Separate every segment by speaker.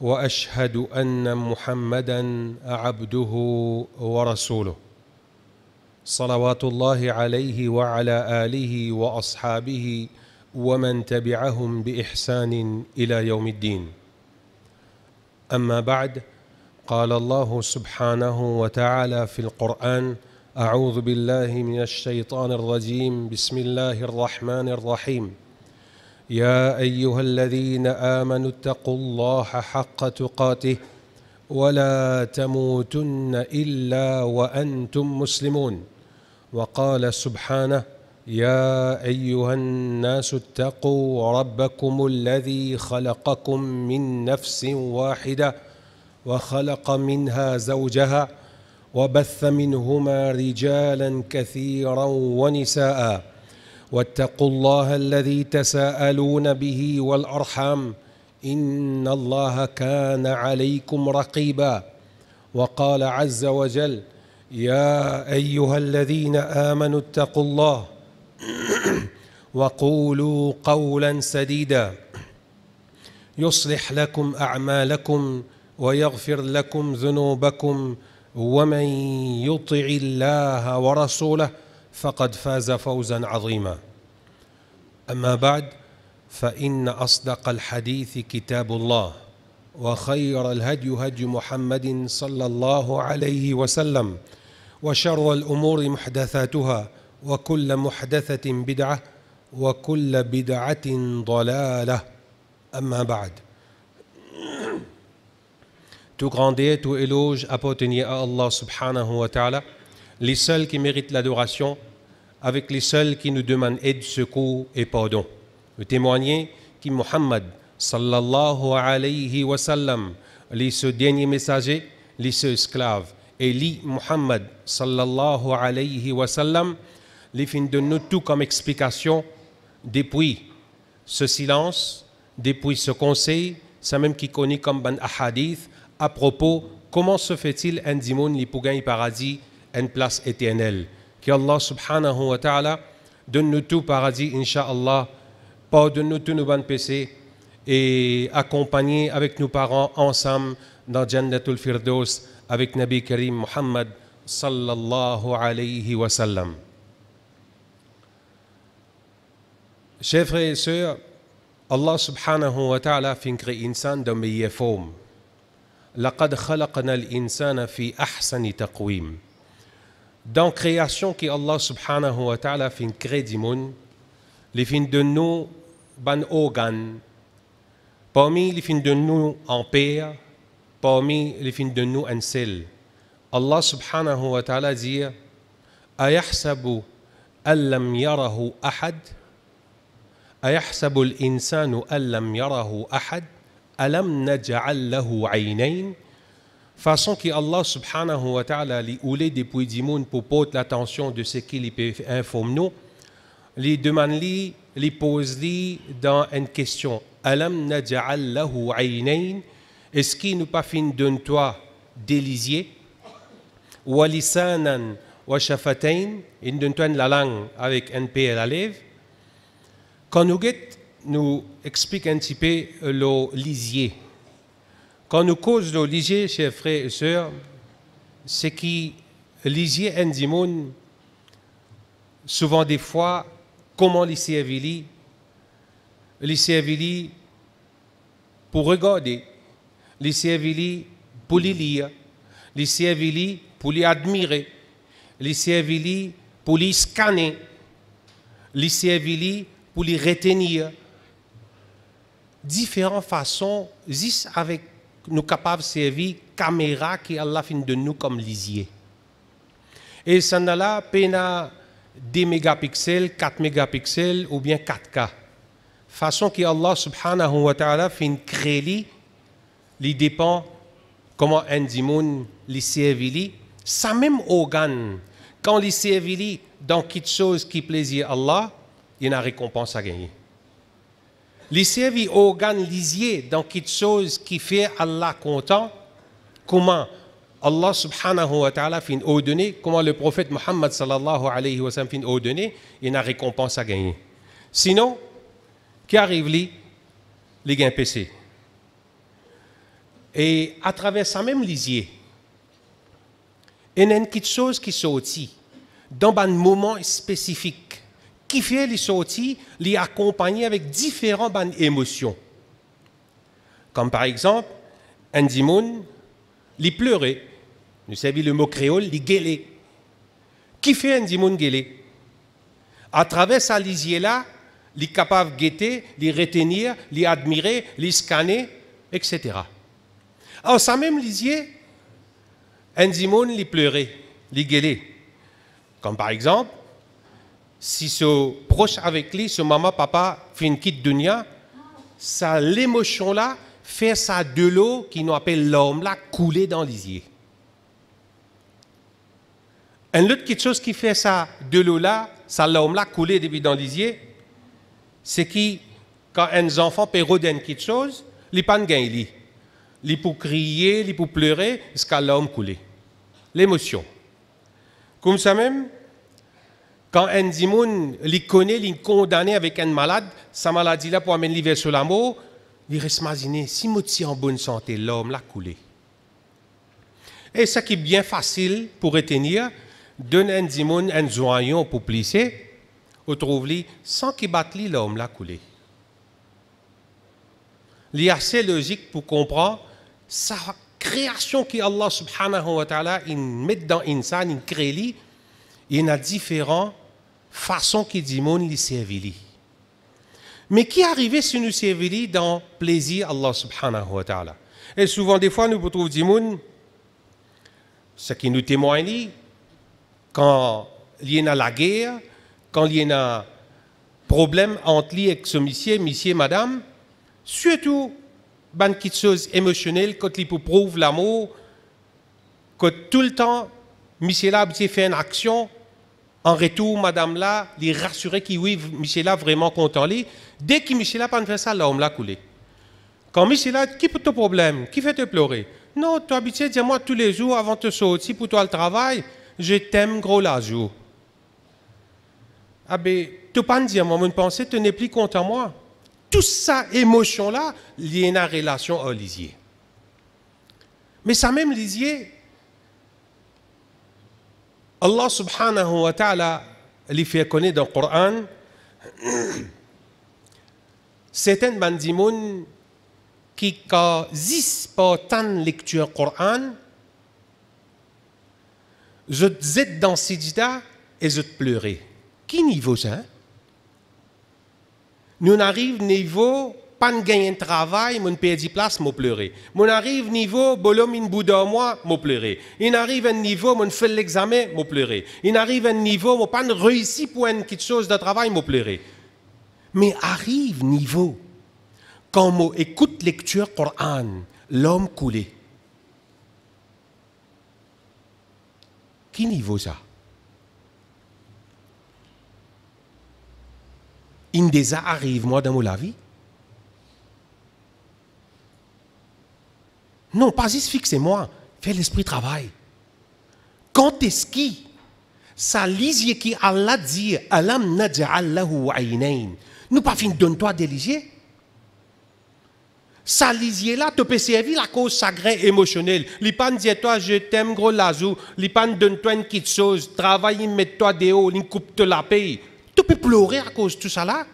Speaker 1: واشهد ان محمدا عبده ورسوله صلوات الله عليه وعلى اله واصحابه ومن تبعهم باحسان الى يوم الدين اما بعد قال الله سبحانه وتعالى في القران اعوذ بالله من الشيطان الرجيم بسم الله الرحمن الرحيم يا ايها الذين امنوا اتقوا الله حق تقاته ولا تموتن الا وانتم مسلمون وقال سبحانه يا ايها الناس اتقوا ربكم الذي خلقكم من نفس واحده وخلق منها زوجها وبث منهما رجالا كثيرا ونساء واتقوا الله الذي تساءلون به والأرحام إن الله كان عليكم رقيبا وقال عز وجل يا أيها الذين آمنوا اتقوا الله وقولوا قولا سديدا يصلح لكم أعمالكم ويغفر لكم ذنوبكم ومن يطع الله ورسوله فقد فاز فوزا عظيما أما بعد فإن أصدق الحديث كتاب الله وخير الهدي هدي محمد صلى الله عليه وسلم وشر الأمور محدثاتها وكل محدثة بدعة وكل بدعة ضلالة أما بعد تو غانديه tout éloge appartenait à Allah les seuls qui méritent l'adoration, avec les seuls qui nous demandent aide, secours et pardon. Le témoigner qui Mohammed, sallallahu alayhi wa sallam, ce dernier messager, les ce esclave, et lit Mohammed, sallallahu alayhi wa sallam, les fins de nous tout comme explication depuis ce silence, depuis ce conseil, ça même qui connaît comme un hadith, à propos, comment se fait-il un dimoun les paradis une place éternelle. Que Allah subhanahu wa ta'ala donne-nous tout paradis, Inch'Allah. Pardonne-nous tous nos bonnes PC et accompagnez avec nos parents ensemble dans Jannatul Firdaus avec Nabi Karim Muhammad sallallahu alayhi wa sallam. Chers frères et sœurs, Allah subhanahu wa الله fait créer l'insan dans meilleure forme. لقد خلقنا الإنسان في أحسن تقويم dans création qui Allah subhanahu wa ta'ala fin crée dimoun, les fins de nous ban organ, parmi les fins de nous en paix, parmi les fins de nous en sel. Allah subhanahu wa ta'ala dit أيحسب أن لم يره أحد أيحسب الإنسان أن لم يره أحد ألم نجعل له عينين façon que Allah subhanahu wa ta'ala li oulé depuis du monde pour porter l'attention de ce qu'il peut informer nous, li demande li, li pose li dans une question. Alam naj'al lahu aynayn? Est-ce qu'il nous pas fin d'un toi délisier? Wa lisanan wa shafatayn? Il donne toi la langue avec un pied à la Quand nous nous explique un petit peu le lisier. Quand nous cause de Ligier, chers frères et sœurs, c'est que Ligier dimanche souvent des fois, comment les servir, les servir pour regarder, les servir pour les lire, les servir pour les admirer, les servir pour les scanner, les servir pour les retenir. Différentes façons, avec nous capables de servir caméra qui Allah fin de nous comme lisier. Et ça n'a là, pena 10 mégapixels, 4 mégapixels ou bien 4K. Façon que Allah subhanahu wa ta'ala fin créer, il dépend comment un dimoun les servi sa même organe. Quand les servir dans quelque chose qui à Allah, il y a une récompense à gagner ont gagné organiser dans quelque chose qui fait Allah content. Comment Allah subhanahu wa ta'ala fin une ordonnée, comment le prophète Muhammad sallallahu alayhi wa sallam fait une il y a une récompense à gagner. Sinon, qui arrive y Les un PC. Et à travers ça même lisier, il y a quelque chose qui sortit dans un moment spécifique qui fait les sorties, les accompagner avec différentes émotions. Comme par exemple, Andy Moon, les pleurer. Nous savons le mot créole, les guéler. Qui fait Andy Moon À travers sa lisière-là, les capable de guetter, les retenir, les admirer, les scanner, etc. En sa même lisière, Andy Moon les pleurer, les guéler. Comme par exemple, si ce proche avec lui, ce maman, papa, fait une quitte dunia, ça, l'émotion là, fait ça de l'eau qui nous appelle l'homme là, couler dans l'isier. Une Un autre quelque chose qui fait ça de l'eau là, ça l'homme là, couler depuis dans l'isier, c'est qui quand un enfant peut redonner quelque chose, il pas de gain, il pour crier, il pour pleurer, jusqu'à l'homme couler. L'émotion. Comme ça même, quand Ndimoun les connaît, les condamné avec un malade, sa maladie-là pour amener vers sur la mort, il reste si Mouti en bonne santé, l'homme l'a coulé. Et ce qui est bien facile pour retenir, donne un un pour plisser, on trouve lui, sans qu'il batte l'homme l'a coulé. Il a assez logique pour comprendre sa création qui Allah subhanahu wa ta'ala, il met dans l'insan, il crée lui, il y a différents façon qui dit mon li Mais qui arrivait si nous servili dans plaisir Allah subhanahu wa ta'ala. Et souvent des fois nous retrouvons des ce qui nous témoigne quand il y a la guerre, quand il y a problème entre lui et ce monsieur, monsieur, madame, surtout bande petite chose émotionnelle quand il prouve l'amour, que tout le temps monsieur là fait une action en retour, madame là, les rassurer que oui, Michel là vraiment content. Dès que Michel là pas fait ça, l'homme l'a coulé. Quand Michel là, qui peut ton problème Qui fait te pleurer Non, tu habitué, dis-moi tous les jours avant de te sortir pour toi le travail, je t'aime gros la jour. Ah ben, tu pas dire, moi, une pensée, tu n'es plus à moi. Tout ça, émotion là, liée à la relation à Lisier. Mais ça même Lisier, Allah subhanahu wa ta'ala li fait connaître dans le Coran certains bandimoun qui n'ont pas tant de lecture Coran je êtes dans ces Sidida et je pleurent. Qui niveau ça hein? Nous arrivons au niveau pas de gagner de travail, mon perdu place, mon pleurer. Mon arrive niveau, bolom in bout d'un mois, mon pleurer. Il arrive un niveau, mon fait l'examen, mon pleurer. Il arrive un niveau, mon pas réussi pour une petite chose de travail, mon pleurer. Mais arrive niveau, quand mon écoute lecture Coran, l'homme coulé. Qui niveau ça? Indesa arrive moi dans mon la Non, pas juste fixer moi Fais l'esprit travail. Quand est-ce qui ça lisier qui Allah dit Alam ou aynain. Nous pas fin donne-toi des lisiers. Ça lisier là te peut servir la cause sacrée émotionnelle. L'ipan pas dit toi je t'aime gros lazou, L'ipan donne-toi une petite chose, travaille mets-toi des hauts, coupe te la paix. Tu peux pleurer à cause de tout ça là.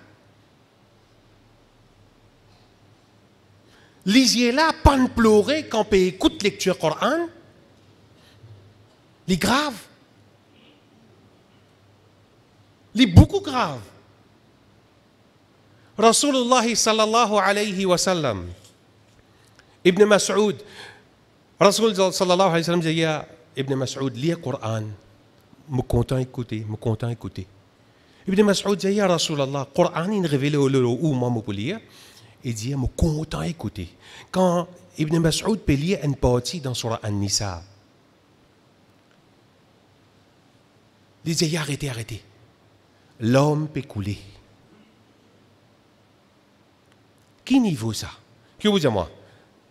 Speaker 1: lisez là, pas pleurer quand on écoute lecture Coran. Les grave. Les beaucoup grave. Rasulullah sallallahu alayhi wa sallam, Ibn Mas'ud, Rasulullah sallallahu alayhi wa sallam dit Ibn Mas'ud, lis le Coran, me content écouter, me content écouter. Ibn Mas'ud dit, Ya Rasulallah, le Coran est révélé au moi, où lire et dire dit, me content écouter. Quand Ibn Mas'ud lire une partie dans Surah An-Nisa, il dit, arrêtez, arrêtez. L'homme peut couler. Qui niveau ça Que vous dites moi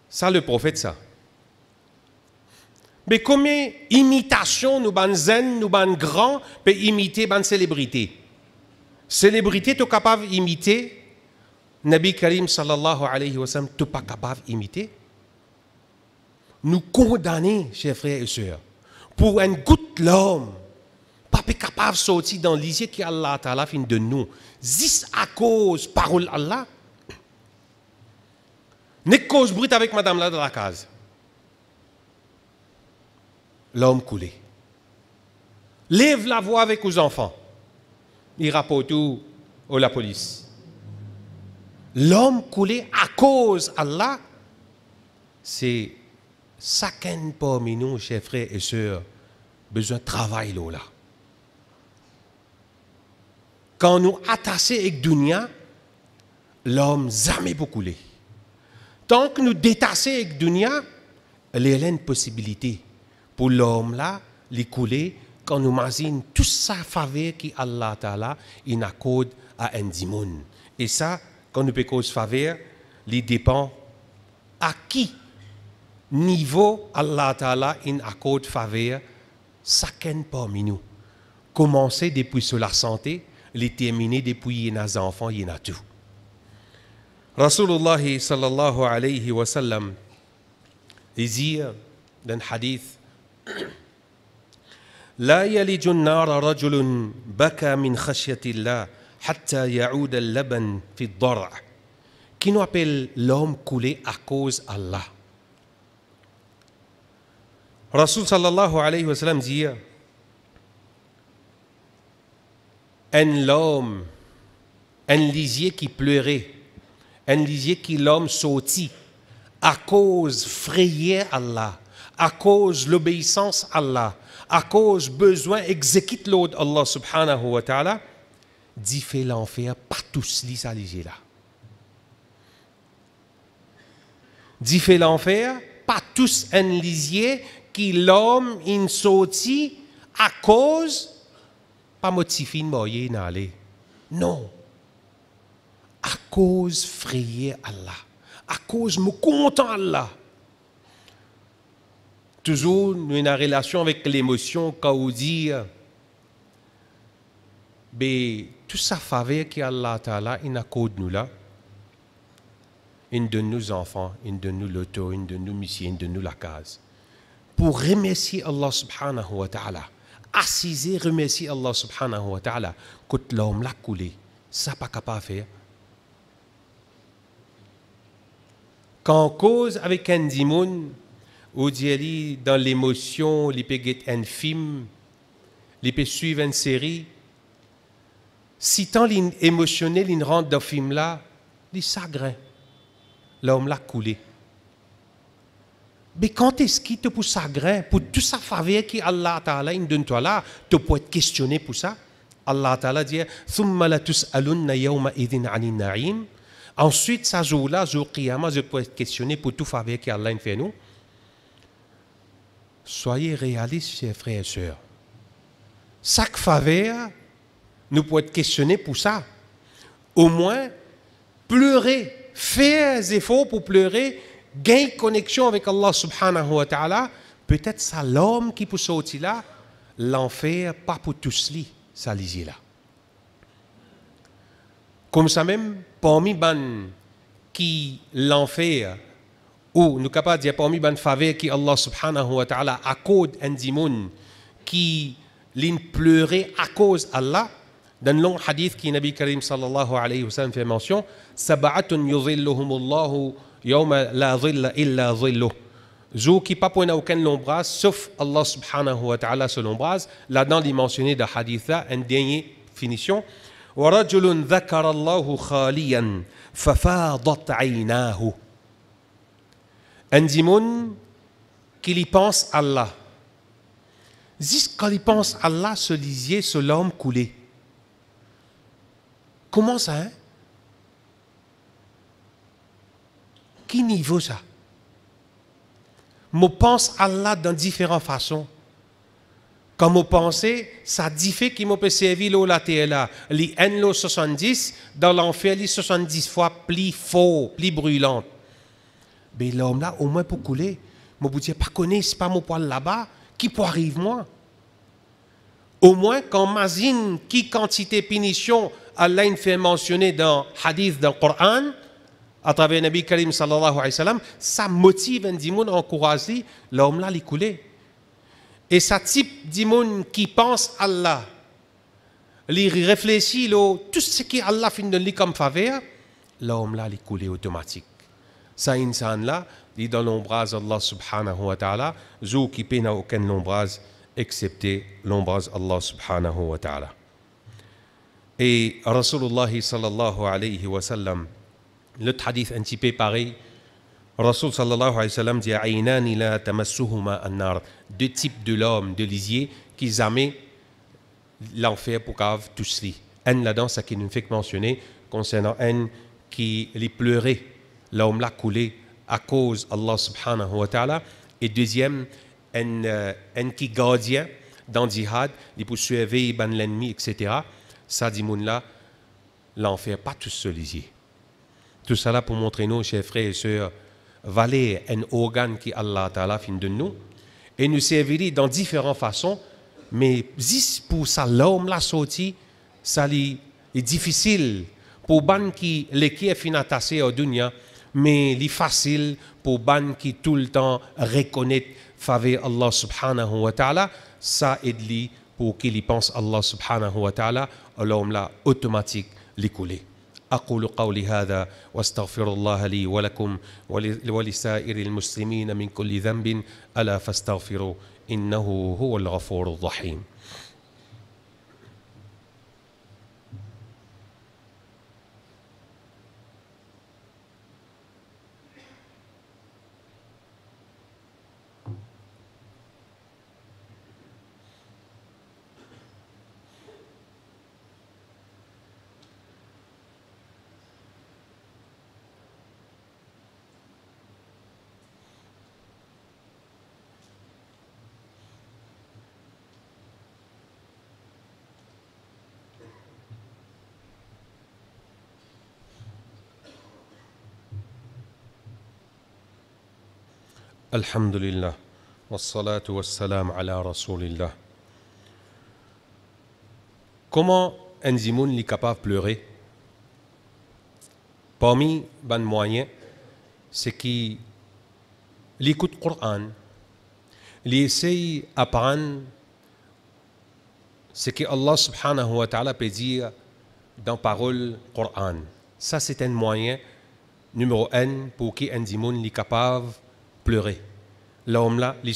Speaker 1: Ça, le prophète, ça. Mais combien imitation nous ban zen, nous ban grand peut imiter ban célébrité Célébrité, est capable d'imiter Nabi Karim sallallahu alayhi wa sallam, tout pas capable d'imiter. Nous condamner, chers frères et sœurs, pour un goutte l'homme, pas capable de sortir dans l'isier qui Allah Ta'ala fin de nous. Zis à cause parole Allah. Ne cause brute avec madame là dans la case. L'homme coulé. Lève la voix avec vos enfants. Il rapporte tout à la police l'homme coulé à cause Allah, c'est chacun parmi nous, chers frères et sœurs, besoin de travail là. Quand nous attachons avec dunya, l'homme jamais peut couler. Tant que nous détachons avec dunya, il y a une possibilité pour l'homme là, les couler, quand nous imagine tout sa faveur Allah... Ta'ala accorde à un Et ça, quand nous pouvons faveur, il dépend à qui niveau Allah Ta'ala in accorde faveur, ça parmi nous. Commencer depuis sur la santé, les terminer depuis les enfants, il y a tout. Rasulullah sallallahu alayhi wa sallam, il dit dans le hadith, La yalijun النار rajulun baka min khashyati Allah حتى يعود اللبن في الضرع كي نو ابل لوم كولي اكوز الله رسول صلى الله عليه وسلم زي ان لوم ان ليزيي كي بلوري ان ليزيي كي لوم سوتي اكوز فريي الله à cause l'obéissance à Allah, à cause besoin, exécute l'ordre Allah subhanahu wa ta'ala, dit fait l'enfer, pas tous les là. Dit fait l'enfer, pas tous en lisier qui l'homme in sorti à cause, pas motif in moyen aller. Non. À cause frayer Allah. À cause me content Allah. Toujours une relation avec l'émotion, quand on ben, mais toute sa faveur Allah Ta'ala il accorde nous là, il donne nous enfants, une de nous l'auto, une de nous mission, il de nous la case. Pour remercier Allah subhanahu wa ta'ala, assiser, remercier Allah subhanahu wa ta'ala, quand l'homme l'a coulé, ça pas capable de faire. Quand on cause avec un dimoun, ou dans l'émotion, il peut être un film, il peut suivre une série, Sitant l'émotionné, dans le film là, il sagrin. L'homme l'a coulé. Mais quand est-ce qu'il te pousse sagrin, pour toute sa faveur Allah, Ta'ala donne toi là, tu peux être questionné pour ça? Allah Ta'ala dit Thumma la tus'alunna yawma idin anin na'im. Ensuite, ça jour-là, jour je peux être questionné pour tout faveur qu'Allah fait nous. Soyez réalistes, chers frères et sœurs. Chaque faveur, nous pouvons être questionnés pour ça. Au moins, pleurer, faire des efforts pour pleurer, gagner connexion avec Allah subhanahu wa ta'ala, peut-être ça l'homme qui peut sortir là, l'enfer, pas pour tous les, ça les là. Comme ça même, parmi ban qui l'enfer, ou nous pouvons de dire parmi ban qui Allah subhanahu wa ta'ala accorde un zimun qui l'in pleurer à cause Allah, dans le long hadith qui Nabi Karim sallallahu alayhi wa sallam fait mention Sabatun yuzilluhumullahu yawma la zilla illa zilluh Jou qui pas point aucun sauf Allah subhanahu wa ta'ala se l'ombrase là-dedans il mentionné dans hadith une dernière finition ورجل khalian Allahu khaliyan, fafadat aynahu »« Un dimoun qu'il y pense Allah. Dis qu'il pense Allah, se lisier, ce l'homme coulé. Comment ça, hein Qui niveau ça Je pense à Allah dans différentes façons. Quand je pense, ça diffère qui peut servir l'eau là, bas Les N 70, dans l'enfer, les 70 fois plus faux, plus brûlante. Mais l'homme là, au moins pour couler, je ne pas connaître, pas mon poil là-bas, qui peut arriver moi? Au moins, quand Mazine, qui quantité punition, Allah il fait mentionner dans le hadith dans Coran, à travers le Nabi Karim sallallahu alayhi wa sallam, ça motive un dimoun, encourage l'homme là l'écouler. Et ça type dimoun qui pense à Allah, il réfléchit tout ce que Allah fait de lui comme faveur, l'homme là l'écouler automatique. Ça, insan là, il est dans l'ombrage Allah subhanahu wa ta'ala, je qui peux aucun ombrage excepté l'ombrage Allah subhanahu wa ta'ala. Et Rasulullah sallallahu alayhi wa sallam, l'autre hadith un petit peu pareil, Rasul sallallahu alayhi wa sallam dit Aynani la tamassuhuma Deux types de l'homme, de lisier, qui jamais l'enfer pour cave tous les Un là-dedans, ça qui nous fait mentionner concernant un qui les pleurait, l'homme l'a coulé à cause Allah subhanahu wa ta'ala. Et deuxième, un, euh, qui gardien dans le jihad, il poursuivait ben l'ennemi, etc ça dit là, l'enfer pas tout seul ici. Tout cela pour montrer nos chers frères et sœurs, valer un organe qui Allah Ta'ala fin de nous et nous servir dans différentes façons, mais pour ça l'homme la sorti, ça est difficile pour ban qui fin finatassé au dunya, mais il est facile pour ban qui tout le temps reconnaît faveur Allah subhanahu wa ta'ala, ça est lui pour qu'il y pense Allah subhanahu wa ta'ala, l'homme l'a automatique l'écoulé. أقول قولي هذا واستغفر الله لي ولكم ولسائر المسلمين من كل ذنب ألا فاستغفروا إنه هو الغفور الرحيم الحمد لله والصلاة والسلام على رسول الله. Comment Enzimoun est capable de pleurer Parmi les moyens, c'est qu'il écoute le Coran, il essaye d'apprendre ce que Allah subhanahu wa ta'ala peut dire dans la parole Coran. Ça, c'est un moyen numéro un pour qu'Enzimoun est capable de pleurer. L'homme là, il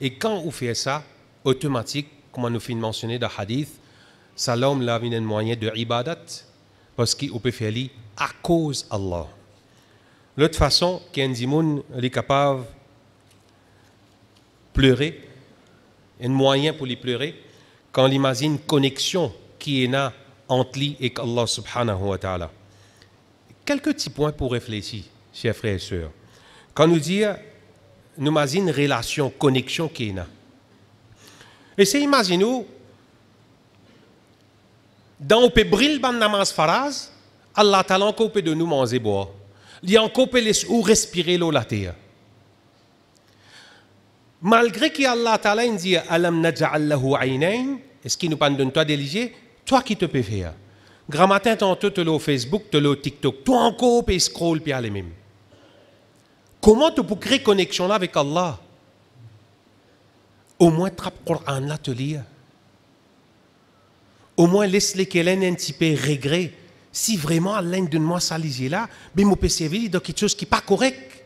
Speaker 1: Et quand on fait ça, automatique, comme nous fait mentionné dans le hadith, ça l'homme là a un moyen de ibadat, parce qu'il peut faire à cause d'Allah. L'autre façon, qu'un dimoun est capable de pleurer, un moyen pour les pleurer, quand on imagine une connexion qui est là entre lui et Allah subhanahu wa ta'ala. Quelques petits points pour réfléchir, chers frères et sœurs. Quand nous dire nous une relation, connexion qui est là. Et c'est imaginez dans le bril le namaz faraz, Allah t'a encore de nous manger boire. Il a encore laissé nous respirer l'eau la terre. Malgré que Allah Ta'ala dit Alam naj'al lahu est-ce qu'il nous parle toi déligé Toi qui te peux faire. Grand matin, tantôt, tu l'as au Facebook, tu l'as au TikTok. Toi encore, tu scroll, puis aller même. Comment tu peux créer connexion là avec Allah Au moins, trappe le Coran là, te lire. Au moins, laisse-les qu'elle ait un petit peu regret. Si vraiment Allah de moi salisé là, mais mon PCV dans quelque chose qui n'est pas correct.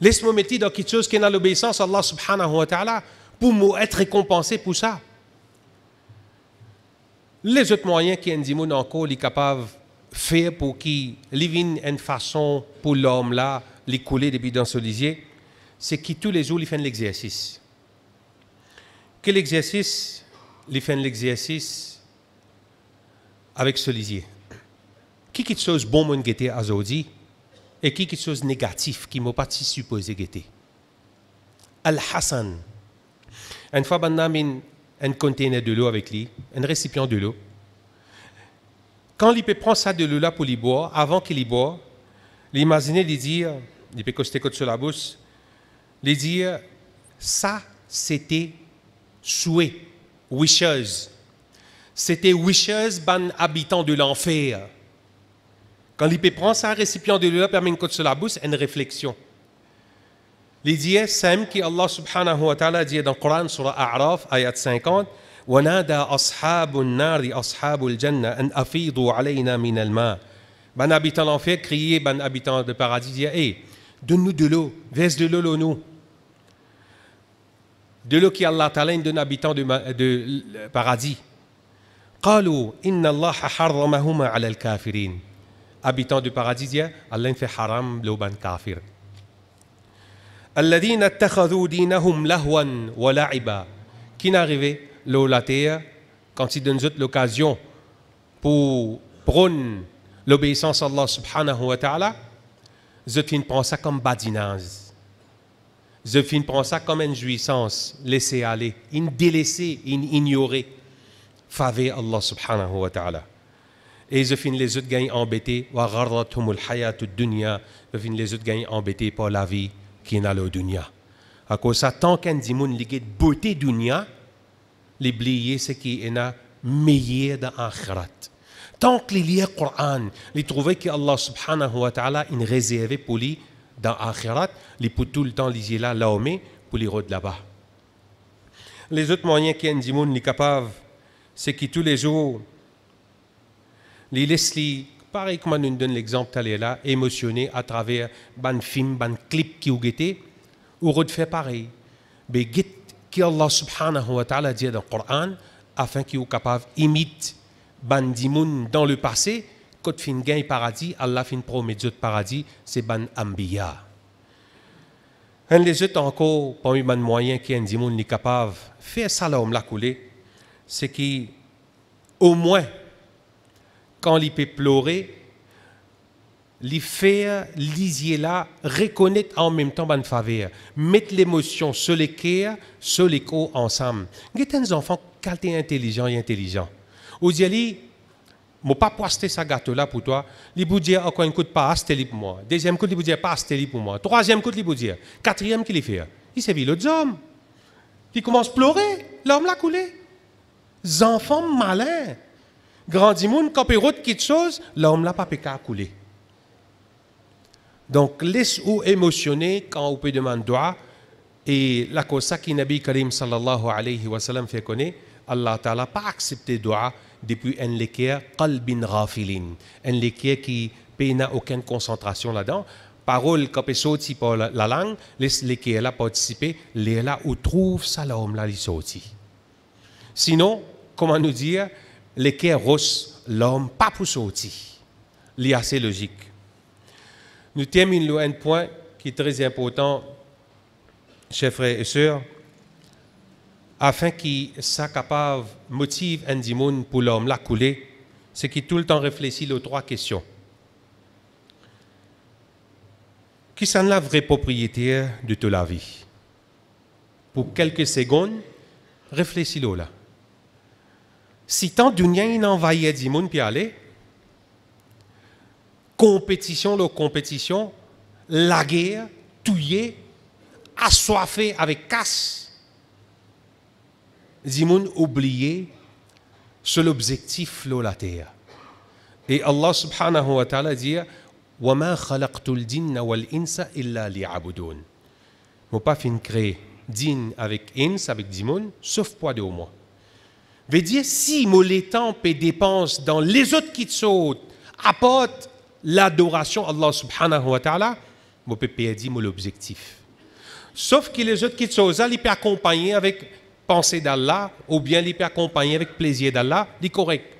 Speaker 1: Laisse-moi mettre dans quelque chose qui est dans l'obéissance à Allah subhanahu wa ta'ala pour être récompensé pour ça. Les autres moyens qui sont encore capables de faire pour qui, vivent une façon pour l'homme là, les depuis dans ce lisier c'est qui tous les jours, ils font l'exercice. Quel exercice Ils font l'exercice avec solisier. Qui qui chose bon mon à aujourd'hui et qui quelque chose négatif qui m'a pas supposé guetter Al-Hassan. Une fois, on a un conteneur de l'eau avec lui, un récipient de l'eau. Quand il peut prendre ça de l'eau là pour lui boire, avant qu'il y boire, l'imaginer lui dire sur les dire ça, c'était souhait, wishes. C'était wishes, ban habitant de l'enfer. Quand l'IP prend ça, récipient de l'eau, permet une côte sur la une réflexion. Les dire, qui Allah subhanahu wa ta'ala dit dans le Coran, sur A'raf, ayat 50, ونادى habitant l'enfer, crié ban habitants de paradis, il Donne-nous de l'eau, verse de l'eau nous. De l'eau qui Allah Ta'ala donne habitant de, de paradis. قالوا إن الله حرمهما على » habitants du paradis disent Allah fait haram l'oban kafir الذين اتخذوا دينهم لهوا ولعبا qui n'arrivait l'olatea quand ils l'occasion pour prôner l'obéissance à Allah subhanahu wa ta'ala Zophine prend ça comme badinage. Zophine prend ça comme une jouissance, laisser aller, in délaisser, in ignorer, favez Allah subhanahu wa ta'ala. Et Zophine les autres gagnent embêtés. Wa dunya. les autres gagnent embêtés par la vie qui est le dunya. À cause ça, tant qu'un dimoun ligue beauté dunya, l'oublier ce qui est meilleur de l'akhirat. Tant que les le Coran, il trouve que Allah subhanahu wa ta'ala une réservé pour lui dans l'Akhirat Il pour tout le temps les là là-haut-mais pour les là-bas. Les autres moyens qui y a, capables, c'est que tous les jours, les laissent pareil comme on nous donne l'exemple là, émotionné à travers ban film, ban clip qui ou guetté, ou fait pareil. Mais guette que Allah subhanahu wa ta'ala dit dans le Coran afin qu'ils soient capables d'imiter dans le passé, quand fin le paradis, Allah fin promet de paradis, c'est ban ambiya. Un les autres encore, parmi les moyen qui sont n'est de faire ça c'est qu'au moins, quand il peut pleurer, il lire lisier là, reconnaître en même temps ban faveur, mettre l'émotion sur les cœurs, sur les coeurs ensemble. Il y a des enfants qui sont intelligents et intelligents. Ou dit, je ne pas poster ce gâteau-là pour toi. Il peut dire encore une coup pas acheter pour moi. Deuxième coup, il peut dire pas acheter pour moi. Troisième coup, il peut dire. Quatrième, qu'il fait Il vu l'autre homme. Il commence à pleurer. L'homme l'a coulé. Les enfants malins. Grandi monde, quand il quelque chose, l'homme l'a pas péké à couler. Donc, laisse-vous émotionner quand vous peut demander Et la cause qui Nabi Karim sallallahu alayhi wa sallam fait connaître, Allah Ta'ala n'a pas accepté doigt depuis un Qalbin Rafilin. léquer qui n'a aucune concentration là-dedans. Parole qui sortir par la langue, laisse Enleker là participer, les là où trouve Salom là, il sorti. Sinon, comment nous dire, léquer rose, l'homme pas pour sortir. C'est assez logique. Nous terminons un point qui est très important, chers frères et sœurs afin qu'il soit capable motive un pour l'homme la couler, c'est qu'il tout le temps réfléchit aux trois questions. Qui sont la vraie propriétaire de toute la vie Pour quelques secondes, réfléchis là. Si tant d'union envahit un puis aller, compétition, la compétition, la guerre, est assoiffé avec casse, Zimoun oublié sur l'objectif de la terre. Et Allah subhanahu wa ta'ala dit وَمَا خَلَقْتُ الْجِنَّ وَالْإِنْسَ إِلَّا لِيَعْبُدُونَ Mon pas fin créé din avec ins, avec dimon, sauf pour de au moins. dire, si les temps et dépenses dans les autres qui sautent apportent l'adoration à Allah subhanahu wa ta'ala, je pépé dit mon objectif. Sauf que les autres qui sautent, ils peuvent accompagner avec Penser d'Allah ou bien les accompagner avec plaisir d'Allah, c'est correct.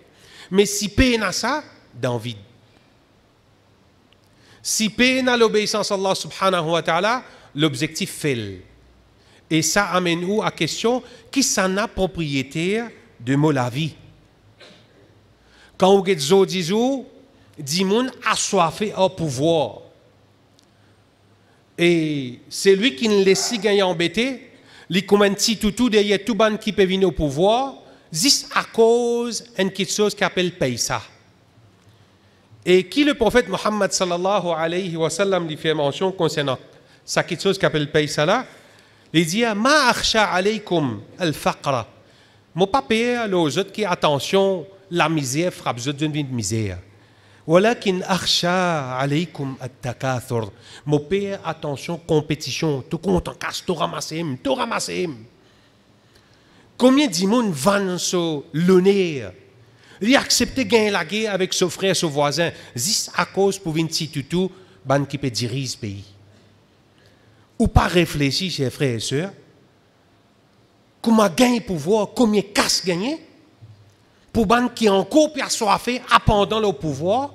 Speaker 1: Mais si paix n'a ça, dans Si paix l'obéissance à Allah subhanahu wa ta'ala, l'objectif fait. Et ça amène nous à question qui s'en a propriétaire de mot la vie. Quand vous êtes zo dizou, a assoiffé au pouvoir. Et c'est lui qui ne laisse si gagner embêté, li commence tout tout derrière tout qui peut venir au pouvoir c'est à cause d'une quelque chose qu'appelle paysa. Et qui le prophète Mohammed sallallahu alayhi wa sallam lui fait mention concernant ça quelque chose qu'appelle paysa là, il dit ma akhsha alaykum al faqra. Mon papier, aux autres qui attention la misère frappe, je de misère. Voilà Walakin à alaykum Je takathur Mopé, attention, compétition. Tout compte en casse, tout ramassim, tout de Combien gens vont se l'honneur? Il a gagner la guerre avec son frère, son voisin. C'est à cause pour une tout, ban qui peut diriger ce pays. Ou pas réfléchir, chers frères et sœurs. Comment gagner pouvoir, combien casse gagner? pour ban qui est encore persuadé, appendant le pouvoir,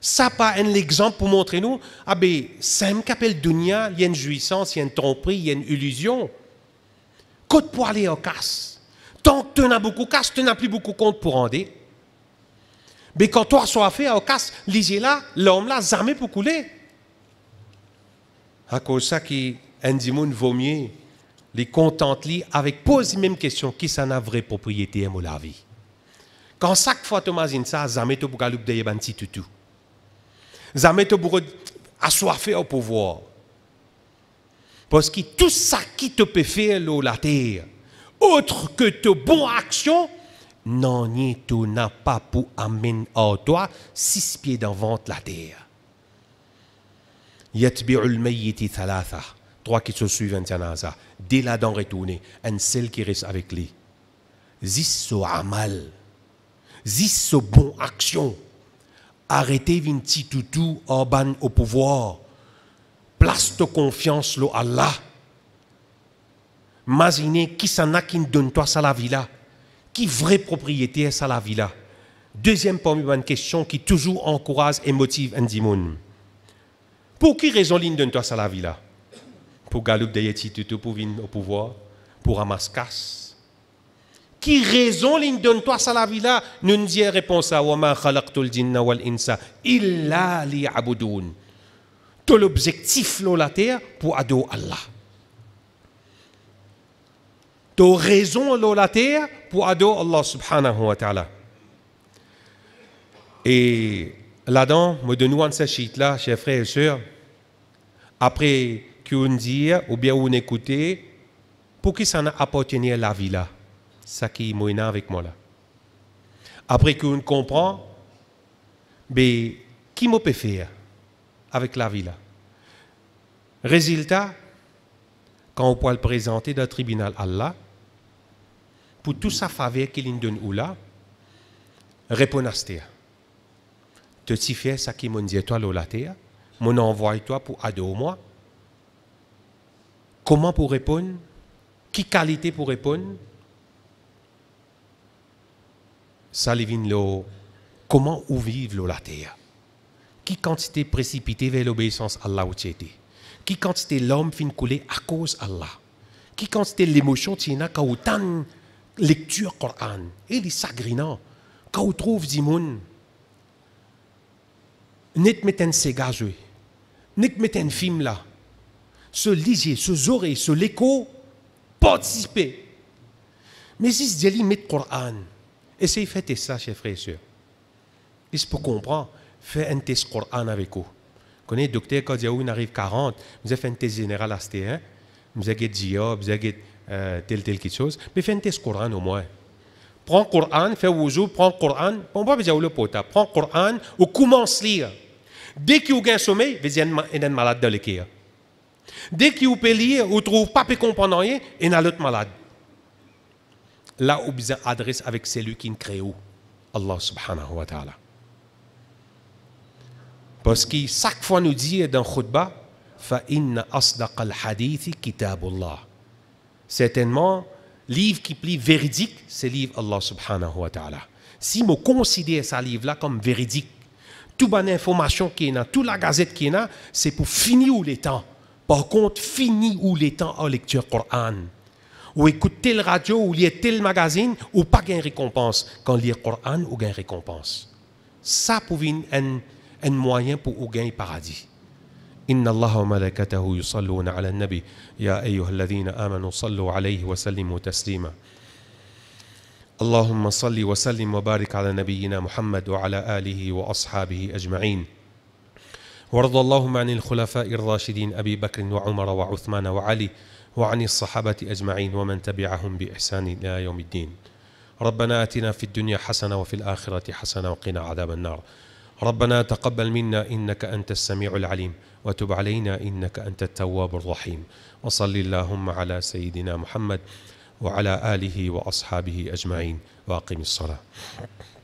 Speaker 1: ça pas un exemple pour montrer nous, ah ben, c'est un qu'appelle Dunia, il y a une jouissance, il y a une tromperie, il y a une illusion. Côte pour aller au casse. Tant que tu n'as beaucoup casse, tu n'as plus beaucoup compte pour rendre. Mais quand toi sois fait au casse, lisez là, l'homme là, jamais pour couler. À cause ça qui, vaut mieux les contente avec pose même question qui s'en a vraie propriété à la vie Quand chaque fois tu imagines ça, jamais ben, tu galoup de ben petit tout. Jamais te pour assoiffé au pouvoir. Parce que tout ça qui te peut faire la terre, autre que tes bonnes actions, non, ni tout n'a pas pour amener à toi six pieds vente la terre. Yatbi'ul mayyiti thalatha. Trois qui se suivent en tanaza. Dès là d'en retourner, un seul qui reste avec lui. Zis so amal. Zis so bon action arrêtez Vinti Tutu Orban au pouvoir. Place de confiance lo Allah. Mazine, qui s'en a qui donne toi ça la villa Qui vraie propriété ça la villa Deuxième une question qui toujours encourage et motive Ndimoun. Pour qui raison l'île donne toi ça la villa Pour Galoup Dayeti Tutu pour venir au pouvoir Pour Amaskas qui raison lui donne toi ça la là nous dit réponse à ma khalaqtul jinna wal insa illa liya'budun. Tout l'objectif de la terre pour adorer Allah. Tout raison de la terre pour adorer Allah subhanahu wa ta'ala. Et là-dedans, me donne un sachit là, chers frères et sœurs, après qu'on dit ou bien on écoute, pour qui ça appartient la vie là? Saki qui est avec moi là. Après qu'on comprend, mais qui m'a peut faire avec la vie là Résultat, quand on peut le présenter dans le tribunal Allah, pour tout sa faveur qu'il nous donne ou là, répond à ce Te t'y fait ce qui m'a dit toi la terre, mon envoie toi pour adorer moi. Comment pour répondre Qui qualité pour répondre Salivez-leau. comment ou vivre la terre. Qui quantité précipitée vers l'obéissance à Allah ou Qui quantité l'homme fin couler à cause Allah. Qui quantité l'émotion tient à lit lecture Coran. Et les sagrinants. Quand on trouve des gens, metten se gazeux, net metten film là, se lisier, se zoré, se l'écho, participer. Mais si je lis le Coran, Essayez de faire ça, chers frères et sœurs. Ils peuvent comprendre. Faites un test Coran avec vous. connaissez le docteur, quand ah il arrive 40, vous avez fait un test général à hein? vous avez dit, vous avez tel euh, telle, telle quelque chose. Mais faites un test Coran au moins. Prends le Coran, fais wuzu, prends le Coran. On va dire le pota. Prends le Coran ou commence à lire. Dès qu'il y a un sommeil, vous a un malade dans le Dès qu'il peut lire, vous ne trouvez pas comprendre rien, il y a un malade là où ils adresse avec celui qui crée Allah subhanahu wa ta'ala. Parce que chaque fois nous dit dans khutbah, فَإِنَّ أَصْدَقَ الْحَدِيثِ كِتَابُ kitabullah Certainement, livre qui plie véridique, c'est livre Allah subhanahu wa ta'ala. Si je considère ce livre-là comme véridique, toute bonne information qui est là, toute la gazette qui est là, c'est pour finir où les temps. Par contre, finir où les temps en lecture Coran. ou écouter la radio, ou lire tel magazine, ou pas gain récompense. Quand lire Coran, ou gain récompense. Ça pour un, un moyen pour ou gain paradis. إن الله وملائكته يصلون على النبي يا أيها الذين آمنوا صلوا عليه وسلموا تسليما اللهم صل وسلم وبارك على نبينا محمد وعلى آله وأصحابه أجمعين وارض اللهم عن الخلفاء الراشدين أبي بكر وعمر وعثمان وعلي وعن الصحابة أجمعين ومن تبعهم بإحسان إلى يوم الدين ربنا آتنا في الدنيا حسنة وفي الآخرة حسنة وقنا عذاب النار ربنا تقبل منا إنك أنت السميع العليم وتب علينا إنك أنت التواب الرحيم وصل اللهم على سيدنا محمد وعلى آله وأصحابه أجمعين وأقم الصلاة